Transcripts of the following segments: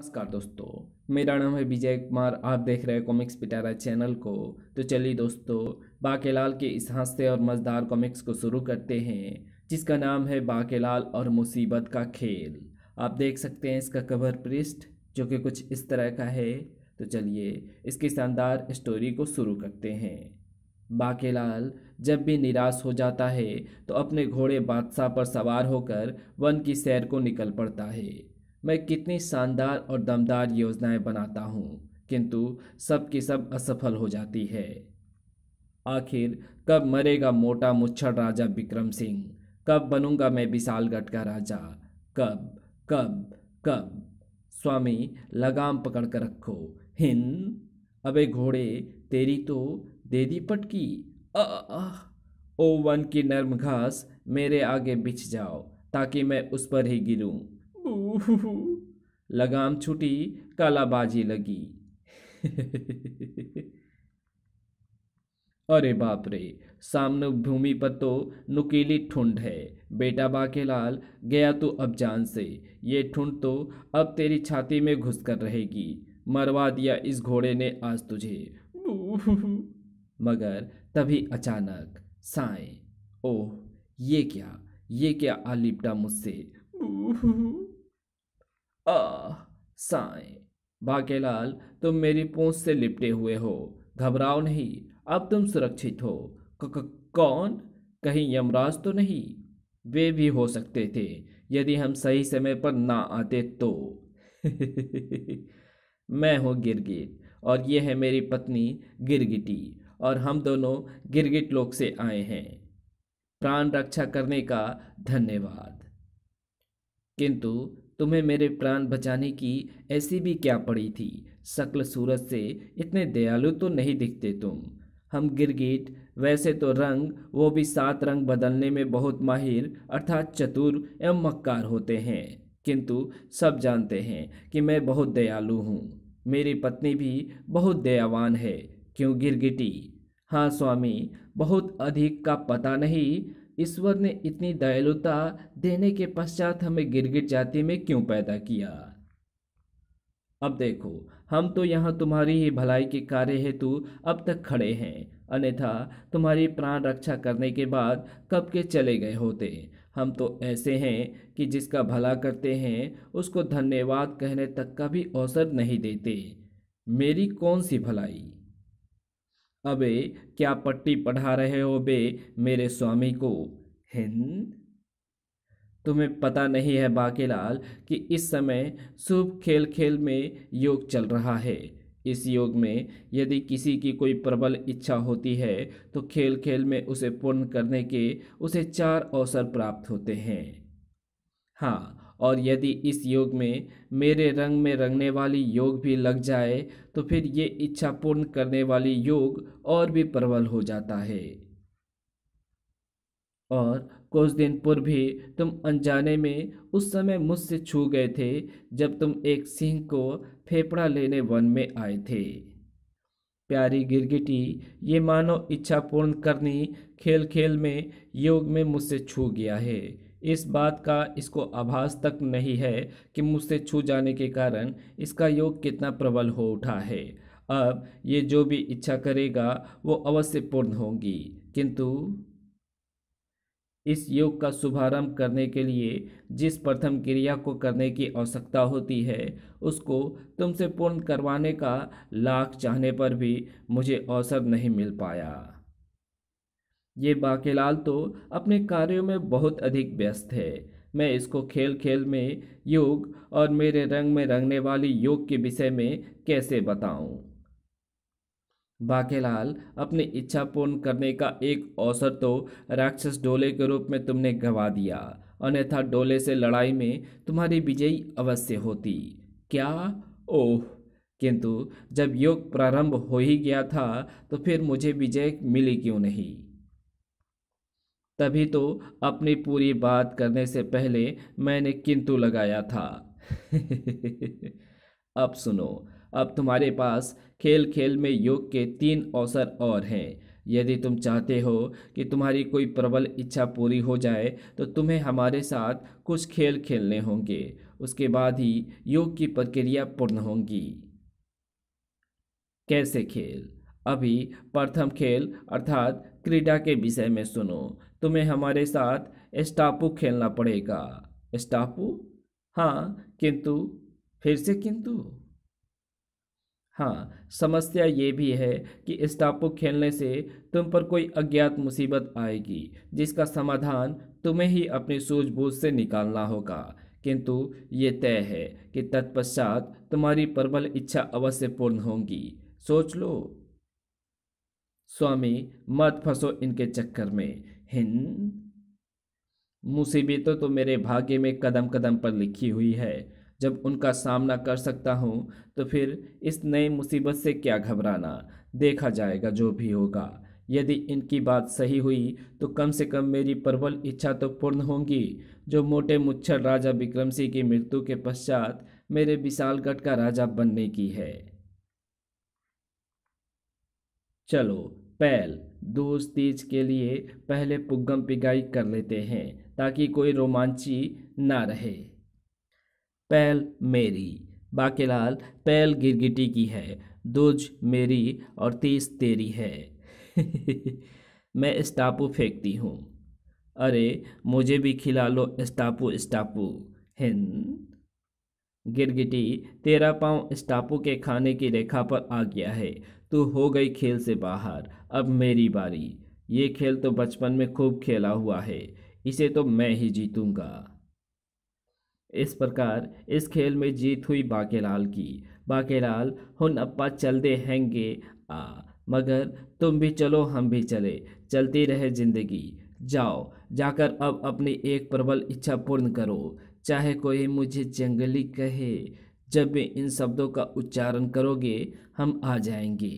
नमस्कार दोस्तों मेरा नाम है विजय कुमार आप देख रहे हैं कॉमिक्स पिटारा चैनल को तो चलिए दोस्तों बाकेलाल के इस हास्य और मज़दार कॉमिक्स को शुरू करते हैं जिसका नाम है बाकेलाल और मुसीबत का खेल आप देख सकते हैं इसका कवर पृष्ठ जो कि कुछ इस तरह का है तो चलिए इसकी शानदार स्टोरी को शुरू करते हैं बाकेलाल जब भी निराश हो जाता है तो अपने घोड़े बादशाह पर सवार होकर वन की सैर को निकल पड़ता है मैं कितनी शानदार और दमदार योजनाएं बनाता हूँ किंतु सब की सब असफल हो जाती है आखिर कब मरेगा मोटा मुच्छर राजा विक्रम सिंह कब बनूंगा मैं विशालगढ़ का राजा कब कब कब स्वामी लगाम पकड़ कर रखो हिन अबे घोड़े तेरी तो दे दी पटकी ओ वन की नर्म घास मेरे आगे बिछ जाओ ताकि मैं उस पर ही गिरूं लगाम छूटी कालाबाजी लगी अरे बाप रे सामने भूमि पर तो नुकीली ठुंड है बेटा बाके लाल गया तो अब जान से ये ठुंड तो अब तेरी छाती में घुस कर रहेगी मरवा दिया इस घोड़े ने आज तुझे मगर तभी अचानक साए ओह ये क्या ये क्या आलिपटा मुझसे आ साय बाकेलाल तुम मेरी पूंछ से लिपटे हुए हो घबराओ नहीं अब तुम सुरक्षित हो कौन कहीं यमराज तो नहीं वे भी हो सकते थे यदि हम सही समय पर ना आते तो मैं हूँ गिरगिट और ये है मेरी पत्नी गिरगिटी और हम दोनों गिरगिट लोक से आए हैं प्राण रक्षा करने का धन्यवाद किंतु तुम्हें मेरे प्राण बचाने की ऐसी भी क्या पड़ी थी शक्ल सूरत से इतने दयालु तो नहीं दिखते तुम हम गिरगिट वैसे तो रंग वो भी सात रंग बदलने में बहुत माहिर अर्थात चतुर एवं मक्कार होते हैं किंतु सब जानते हैं कि मैं बहुत दयालु हूँ मेरी पत्नी भी बहुत दयावान है क्यों गिरगिटी हाँ स्वामी बहुत अधिक का पता नहीं ईश्वर ने इतनी दयालुता देने के पश्चात हमें गिरगिट जाति में क्यों पैदा किया अब देखो हम तो यहाँ तुम्हारी ही भलाई के कार्य हेतु अब तक खड़े हैं अन्यथा तुम्हारी प्राण रक्षा करने के बाद कब के चले गए होते हम तो ऐसे हैं कि जिसका भला करते हैं उसको धन्यवाद कहने तक का भी अवसर नहीं देते मेरी कौन सी भलाई अबे क्या पट्टी पढ़ा रहे हो बे मेरे स्वामी को हिंद तुम्हें पता नहीं है बाकेलाल कि इस समय शुभ खेल खेल में योग चल रहा है इस योग में यदि किसी की कोई प्रबल इच्छा होती है तो खेल खेल में उसे पूर्ण करने के उसे चार अवसर प्राप्त होते हैं हाँ और यदि इस योग में मेरे रंग में रंगने वाली योग भी लग जाए तो फिर ये इच्छा पूर्ण करने वाली योग और भी प्रबल हो जाता है और कुछ दिन पूर्व भी तुम अनजाने में उस समय मुझसे छू गए थे जब तुम एक सिंह को फेफड़ा लेने वन में आए थे प्यारी गिरगिटी ये मानो इच्छा पूर्ण करनी खेल खेल में योग में मुझसे छू गया है इस बात का इसको आभास तक नहीं है कि मुझसे छू जाने के कारण इसका योग कितना प्रबल हो उठा है अब ये जो भी इच्छा करेगा वो अवश्य पूर्ण होगी किंतु इस योग का शुभारंभ करने के लिए जिस प्रथम क्रिया को करने की आवश्यकता होती है उसको तुमसे पूर्ण करवाने का लाख चाहने पर भी मुझे अवसर नहीं मिल पाया ये बाकेलाल तो अपने कार्यों में बहुत अधिक व्यस्त है मैं इसको खेल खेल में योग और मेरे रंग में रंगने वाली योग के विषय में कैसे बताऊं? बाकेलाल अपनी इच्छा पूर्ण करने का एक अवसर तो राक्षस डोले के रूप में तुमने गंवा दिया अन्यथा डोले से लड़ाई में तुम्हारी विजयी अवश्य होती क्या ओह किंतु जब योग प्रारंभ हो ही गया था तो फिर मुझे विजय मिली क्यों नहीं तभी तो अपनी पूरी बात करने से पहले मैंने किंतु लगाया था अब सुनो अब तुम्हारे पास खेल खेल में योग के तीन अवसर और हैं यदि तुम चाहते हो कि तुम्हारी कोई प्रबल इच्छा पूरी हो जाए तो तुम्हें हमारे साथ कुछ खेल खेलने होंगे उसके बाद ही योग की प्रक्रिया पूर्ण होंगी कैसे खेल अभी प्रथम खेल अर्थात क्रीडा के विषय में सुनो तुम्हें हमारे साथ स्टापू खेलना पड़ेगा स्टापू हाँ किंतु फिर से किंतु हाँ समस्या ये भी है कि स्टापू खेलने से तुम पर कोई अज्ञात मुसीबत आएगी जिसका समाधान तुम्हें ही अपनी सूझबूझ से निकालना होगा किंतु ये तय है कि तत्पश्चात तुम्हारी प्रबल इच्छा अवश्य पूर्ण होंगी सोच लो स्वामी मत फंसो इनके चक्कर में हिन मुसीबतों तो मेरे भाग्य में कदम कदम पर लिखी हुई है जब उनका सामना कर सकता हूँ तो फिर इस नई मुसीबत से क्या घबराना देखा जाएगा जो भी होगा यदि इनकी बात सही हुई तो कम से कम मेरी प्रबल इच्छा तो पूर्ण होंगी जो मोटे मुच्छर राजा विक्रम सिंह की मृत्यु के पश्चात मेरे विशालगढ़ का राजा बनने की है चलो पैल दोस्त तीज के लिए पहले पुग्गम पिगाई कर लेते हैं ताकि कोई रोमांची ना रहे पैल मेरी बाकेलाल पैल गिरगिटी की है दूज मेरी और तीज तेरी है मैं स्टापू फेंकती हूँ अरे मुझे भी खिला लो स्टापू स्टापू हिन गिरगिटी तेरा पाँव स्टापू के खाने की रेखा पर आ गया है तू हो गई खेल से बाहर अब मेरी बारी ये खेल तो बचपन में खूब खेला हुआ है इसे तो मैं ही जीतूंगा इस प्रकार इस खेल में जीत हुई बाकेलाल की बाकेलाल हुन अप्पा चलते हैंगे आ मगर तुम भी चलो हम भी चले चलती रहे जिंदगी जाओ जाकर अब अपनी एक प्रबल इच्छा पूर्ण करो चाहे कोई मुझे जंगली कहे जब वे इन शब्दों का उच्चारण करोगे हम आ जाएंगे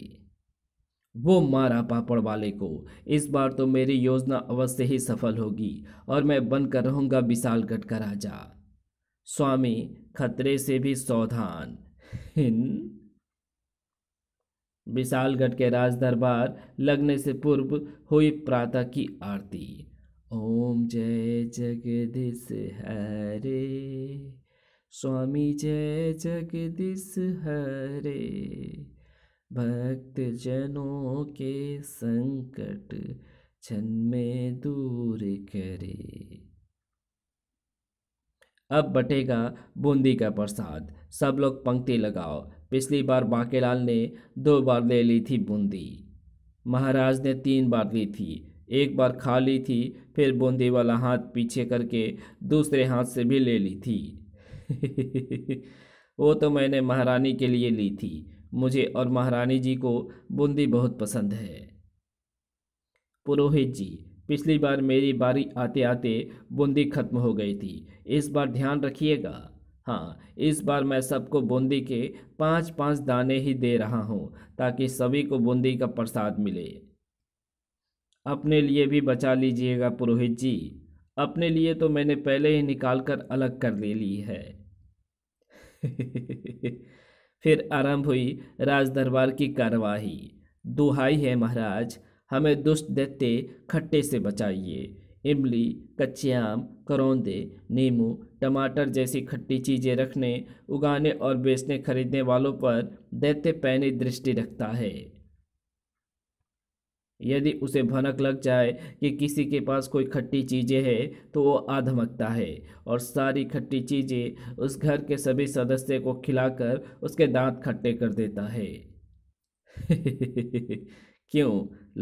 वो मारा पापड़ वाले को इस बार तो मेरी योजना अवश्य ही सफल होगी और मैं बनकर रहूंगा विशालगढ़ का राजा स्वामी खतरे से भी सावधान विशालगढ़ के राज दरबार लगने से पूर्व हुई प्रातः की आरती ओम जय जगदीश हरे स्वामी जय जगदीश हरे भक्त जनों के संकट क्षण में दूर करे अब बटेगा बूंदी का प्रसाद सब लोग पंक्ति लगाओ पिछली बार बांकेलाल ने दो बार ले ली थी बूंदी महाराज ने तीन बार ली थी एक बार खा ली थी फिर बूंदी वाला हाथ पीछे करके दूसरे हाथ से भी ले ली थी वो तो मैंने महारानी के लिए ली थी मुझे और महारानी जी को बूंदी बहुत पसंद है पुरोहित जी पिछली बार मेरी बारी आते आते बूंदी खत्म हो गई थी इस बार ध्यान रखिएगा हाँ इस बार मैं सबको बूंदी के पाँच पाँच दाने ही दे रहा हूँ ताकि सभी को बूंदी का प्रसाद मिले अपने लिए भी बचा लीजिएगा पुरोहित जी अपने लिए तो मैंने पहले ही निकाल कर अलग कर ले ली है फिर आरंभ हुई राजदरबार की कार्यवाही दुहाई है महाराज हमें दुष्ट दैत्य खट्टे से बचाइए इमली कच्चे आम करौंदे नींबू टमाटर जैसी खट्टी चीज़ें रखने उगाने और बेचने खरीदने वालों पर दैत्य पैनी दृष्टि रखता है यदि उसे भनक लग जाए कि किसी के पास कोई खट्टी चीज़ें है तो वो आधमकता है और सारी खट्टी चीज़ें उस घर के सभी सदस्य को खिलाकर उसके दांत खट्टे कर देता है क्यों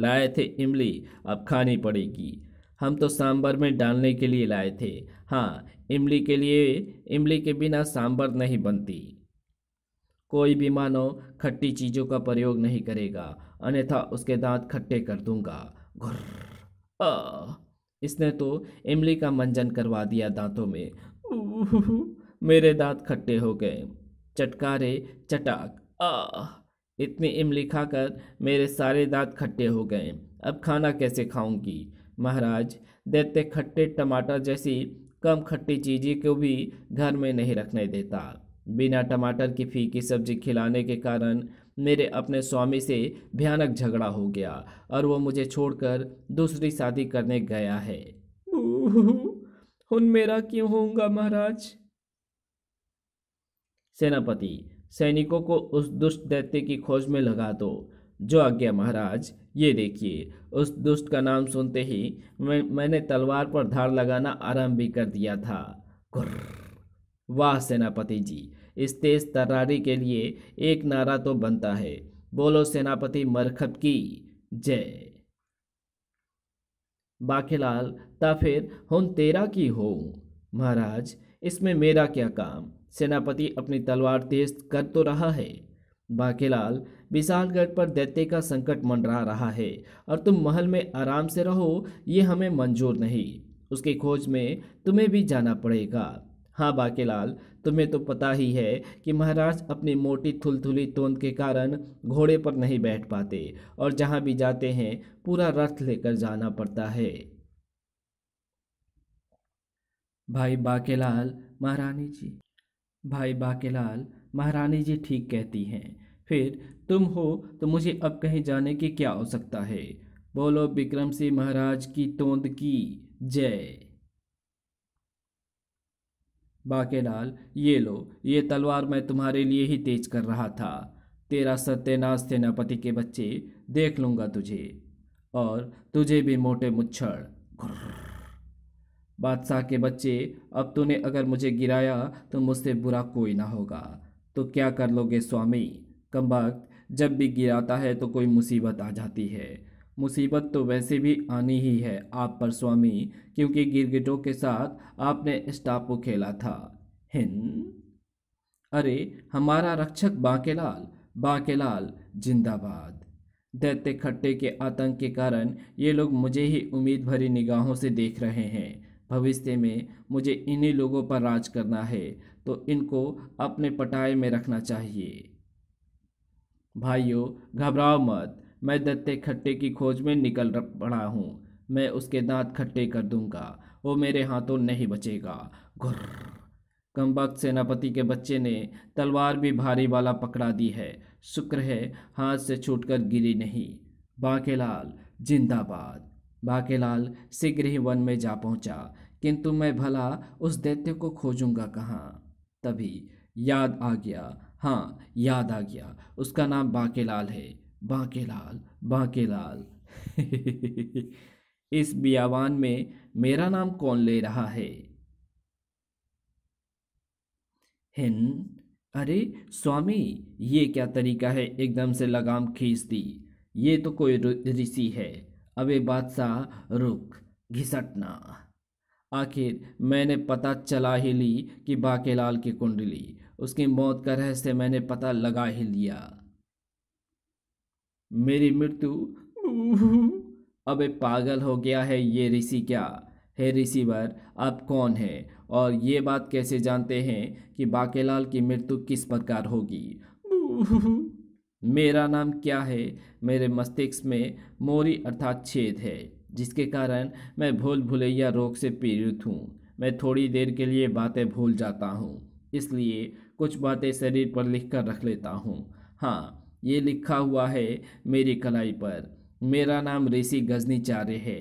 लाए थे इमली अब खानी पड़ेगी हम तो सांबर में डालने के लिए लाए थे हाँ इमली के लिए इमली के बिना सांबर नहीं बनती कोई भी मानव खट्टी चीज़ों का प्रयोग नहीं करेगा अन्यथा उसके दांत खट्टे कर दूंगा घुर इसने तो इमली का मंजन करवा दिया दांतों में मेरे दांत खट्टे हो गए चटकारे चटाक आ इतनी इमली खाकर मेरे सारे दांत खट्टे हो गए अब खाना कैसे खाऊंगी महाराज देते खट्टे टमाटर जैसी कम खट्टी चीज़ें को भी घर में नहीं रखने देता बिना टमाटर की फीकी सब्जी खिलाने के कारण मेरे अपने स्वामी से भयानक झगड़ा हो गया और वो मुझे छोड़कर दूसरी शादी करने गया है उन मेरा क्यों होगा महाराज सेनापति सैनिकों को उस दुष्ट दैत्य की खोज में लगा दो जो आज्ञा महाराज ये देखिए उस दुष्ट का नाम सुनते ही मैं मैंने तलवार पर धार लगाना आरंभ भी कर दिया था वाह सेनापति जी इस तेज तरारी के लिए एक नारा तो बनता है बोलो सेनापति मरखब की जय बाखेलाल ता फिर हुन तेरा की हो महाराज इसमें मेरा क्या काम सेनापति अपनी तलवार तेज कर तो रहा है बाकेलाल विशालगढ़ पर दैत्य का संकट मंडरा रहा है और तुम महल में आराम से रहो ये हमें मंजूर नहीं उसकी खोज में तुम्हें भी जाना पड़ेगा हाँ बाकेलाल तुम्हें तो पता ही है कि महाराज अपनी मोटी थुलथुली तोंद के कारण घोड़े पर नहीं बैठ पाते और जहाँ भी जाते हैं पूरा रथ लेकर जाना पड़ता है भाई बाकेलाल महारानी जी भाई बाकेलाल महारानी जी ठीक कहती हैं फिर तुम हो तो मुझे अब कहीं जाने की क्या आवश्यकता है बोलो विक्रम सिंह महाराज की तोंद की जय बाकेलाल ये लो ये तलवार मैं तुम्हारे लिए ही तेज कर रहा था तेरा सत्यनाश सेनापति के बच्चे देख लूँगा तुझे और तुझे भी मोटे मुच्छड़ बादशाह के बच्चे अब तूने अगर मुझे गिराया तो मुझसे बुरा कोई ना होगा तो क्या कर लोगे स्वामी कम वक्त जब भी गिराता है तो कोई मुसीबत आ जाती है मुसीबत तो वैसे भी आनी ही है आप पर स्वामी क्योंकि गिरगिटों के साथ आपने स्टापो खेला था हिन अरे हमारा रक्षक बाकेलाल बाकेलाल जिंदाबाद दैत्य खट्टे के आतंक के कारण ये लोग मुझे ही उम्मीद भरी निगाहों से देख रहे हैं भविष्य में मुझे इन्हीं लोगों पर राज करना है तो इनको अपने पटाए में रखना चाहिए भाइयों घबराओ मत मैं दत्ते खट्टे की खोज में निकल पड़ा हूँ मैं उसके दांत खट्टे कर दूंगा वो मेरे हाथों नहीं बचेगा घुर कम्बक सेनापति के बच्चे ने तलवार भी भारी वाला पकड़ा दी है शुक्र है हाथ से छूटकर गिरी नहीं बाकेलाल जिंदाबाद बाकेलाल शीघ्र ही वन में जा पहुंचा किंतु मैं भला उस दैत्य को खोजूंगा कहाँ तभी याद आ गया हाँ याद आ गया उसका नाम बाकेलाल है बांके लाल बांके लाल इस बियावान में मेरा नाम कौन ले रहा है हिन अरे स्वामी ये क्या तरीका है एकदम से लगाम खींच दी ये तो कोई ऋषि है अबे बादशाह रुक घिसटना आखिर मैंने पता चला ही ली कि बाकेलाल की कुंडली उसकी मौत का रहस्य मैंने पता लगा ही लिया मेरी मृत्यु अबे पागल हो गया है ये ऋषि क्या हे रिसीवर आप कौन है और ये बात कैसे जानते हैं कि बाकेलाल की मृत्यु किस प्रकार होगी मेरा नाम क्या है मेरे मस्तिष्क में मोरी अर्थात छेद है जिसके कारण मैं भूल भुलैया रोग से पीड़ित हूँ मैं थोड़ी देर के लिए बातें भूल जाता हूँ इसलिए कुछ बातें शरीर पर लिख कर रख लेता हूँ हाँ ये लिखा हुआ है मेरी कलाई पर मेरा नाम ऋषि गजनीचार्य है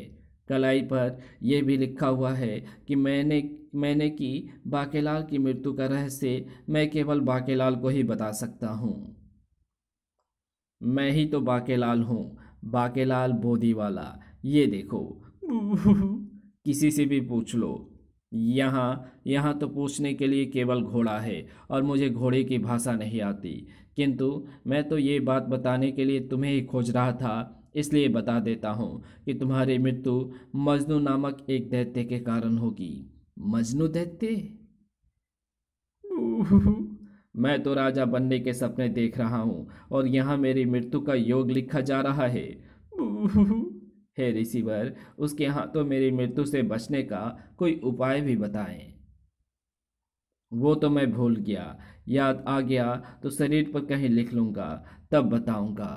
कलाई पर यह भी लिखा हुआ है कि मैंने मैंने की बाकेलाल की मृत्यु का रहस्य मैं केवल बाकेलाल को ही बता सकता हूँ मैं ही तो बाकेलाल हूँ बाकेलाल वाला ये देखो किसी से भी पूछ लो यहाँ यहाँ तो पूछने के लिए केवल घोड़ा है और मुझे घोड़े की भाषा नहीं आती किंतु मैं तो ये बात बताने के लिए तुम्हें ही खोज रहा था इसलिए बता देता हूँ कि तुम्हारी मृत्यु मजनू नामक एक दैत्य के कारण होगी मजनू दैत्य मैं तो राजा बनने के सपने देख रहा हूँ और यहाँ मेरी मृत्यु का योग लिखा जा रहा है हे रिसीवर उसके हाथों तो मेरी मृत्यु से बचने का कोई उपाय भी बताएं वो तो मैं भूल गया याद आ गया तो शरीर पर कहीं लिख लूँगा तब बताऊँगा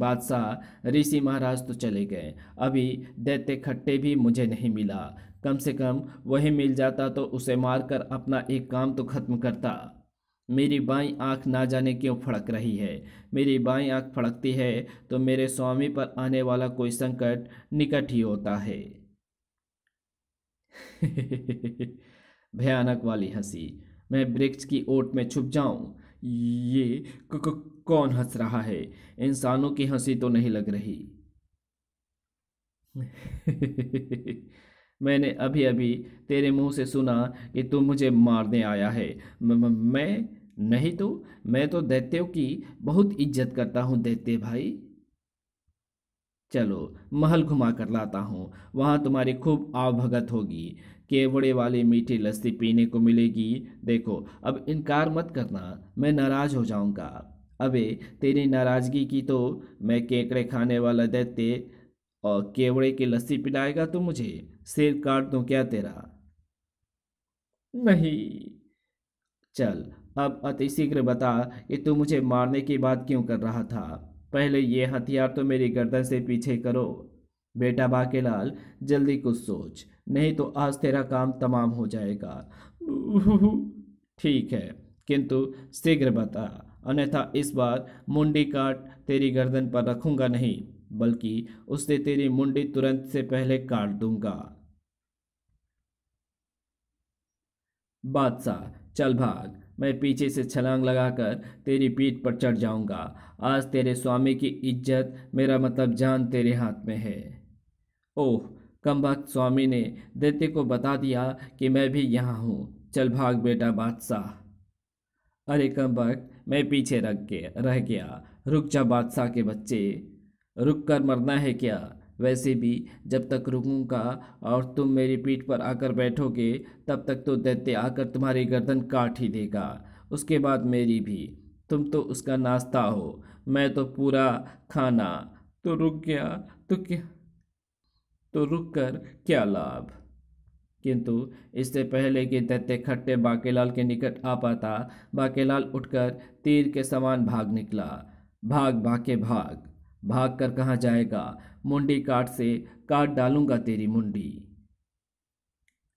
बादशाह ऋषि महाराज तो चले गए अभी दैत्य खट्टे भी मुझे नहीं मिला कम से कम वही मिल जाता तो उसे मारकर अपना एक काम तो खत्म करता मेरी बाई आंख ना जाने क्यों फड़क रही है मेरी बाई आंख फड़कती है तो मेरे स्वामी पर आने वाला कोई संकट निकट ही होता है भयानक वाली हंसी मैं वृक्ष की ओट में छुप जाऊं ये कौन हंस रहा है इंसानों की हंसी तो नहीं लग रही मैंने अभी अभी तेरे मुंह से सुना कि तू मुझे मारने आया है मैं नहीं तो मैं तो दैत्यों की बहुत इज्जत करता हूँ दैत्य भाई चलो महल घुमा कर लाता हूँ वहाँ तुम्हारी खूब आवभगत होगी केवड़े वाली मीठी लस्सी पीने को मिलेगी देखो अब इनकार मत करना मैं नाराज़ हो जाऊँगा अबे तेरी नाराज़गी की तो मैं केकड़े खाने वाला दैत्य और केवड़े की लस्सी पिलाएगा तो मुझे सिर काट दूँ क्या तेरा नहीं चल अब अतिशीघ्र बता कि तू मुझे मारने की बात क्यों कर रहा था पहले ये हथियार तो मेरी गर्दन से पीछे करो बेटा बाके जल्दी कुछ सोच नहीं तो आज तेरा काम तमाम हो जाएगा ठीक है किंतु शीघ्र बता अन्यथा इस बार मुंडी काट तेरी गर्दन पर रखूंगा नहीं बल्कि उससे तेरी मुंडी तुरंत से पहले काट दूंगा बादशाह चल भाग मैं पीछे से छलांग लगाकर तेरी पीठ पर चढ़ जाऊंगा आज तेरे स्वामी की इज्जत मेरा मतलब जान तेरे हाथ में है ओह कम वक्त स्वामी ने दैत्य को बता दिया कि मैं भी यहाँ हूँ चल भाग बेटा बादशाह अरे कम वक्त मैं पीछे रख गया रह गया रुक जा बादशाह के बच्चे रुक कर मरना है क्या वैसे भी जब तक रुकूंगा और तुम मेरी पीठ पर आकर बैठोगे तब तक तो दैत्य आकर तुम्हारी गर्दन काट ही देगा उसके बाद मेरी भी तुम तो उसका नाश्ता हो मैं तो पूरा खाना तो रुक गया तो क्या तो रुक कर क्या लाभ किंतु इससे पहले कि दैत्य खट्टे बाकेलाल के निकट आ पाता बाकेलाल उठकर तीर के समान भाग निकला भाग भाके भाग भाग कर कहाँ जाएगा मुंडी काट से काट डालूंगा तेरी मुंडी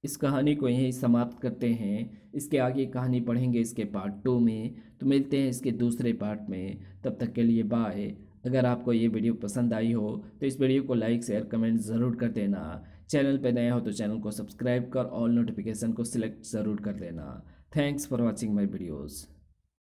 इस कहानी को यहीं समाप्त करते हैं इसके आगे कहानी पढ़ेंगे इसके पार्ट टू में तो मिलते हैं इसके दूसरे पार्ट में तब तक के लिए बाय अगर आपको ये वीडियो पसंद आई हो तो इस वीडियो को लाइक शेयर कमेंट ज़रूर कर देना चैनल पर नया हो तो चैनल को सब्सक्राइब कर ऑल नोटिफिकेशन को सिलेक्ट ज़रूर कर देना thanks for watching my videos